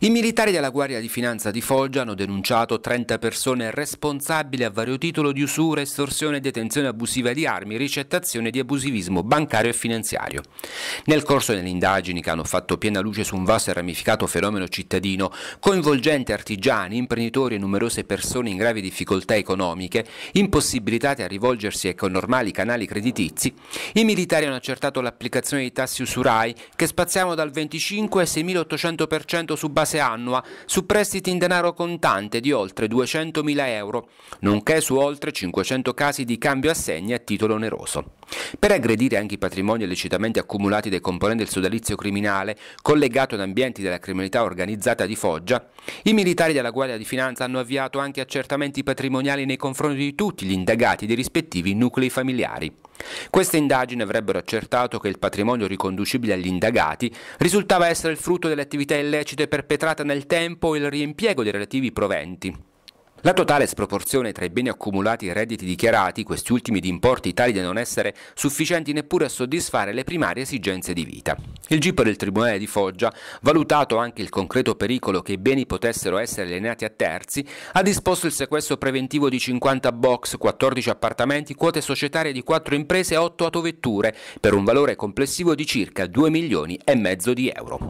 I militari della Guardia di Finanza di Foggia hanno denunciato 30 persone responsabili a vario titolo di usura, estorsione, detenzione abusiva di armi, ricettazione di abusivismo bancario e finanziario. Nel corso delle indagini che hanno fatto piena luce su un vasto e ramificato fenomeno cittadino, coinvolgente artigiani, imprenditori e numerose persone in gravi difficoltà economiche, impossibilitate a rivolgersi ecco, ai normali canali creditizi, i militari hanno accertato l'applicazione di tassi usurai che spaziavano dal 25 al 6.800% su base base annua su prestiti in denaro contante di oltre 200.000 euro, nonché su oltre 500 casi di cambio assegni a titolo oneroso. Per aggredire anche i patrimoni illecitamente accumulati dai componenti del sodalizio criminale collegato ad ambienti della criminalità organizzata di Foggia, i militari della Guardia di Finanza hanno avviato anche accertamenti patrimoniali nei confronti di tutti gli indagati dei rispettivi nuclei familiari. Queste indagini avrebbero accertato che il patrimonio riconducibile agli indagati risultava essere il frutto delle attività illecite perpetrate nel tempo e il riempiego dei relativi proventi. La totale sproporzione tra i beni accumulati e i redditi dichiarati, questi ultimi di importi tali da non essere sufficienti neppure a soddisfare le primarie esigenze di vita. Il GIP del Tribunale di Foggia, valutato anche il concreto pericolo che i beni potessero essere alienati a terzi, ha disposto il sequestro preventivo di 50 box, 14 appartamenti, quote societarie di 4 imprese e 8 autovetture, per un valore complessivo di circa 2 milioni e mezzo di euro.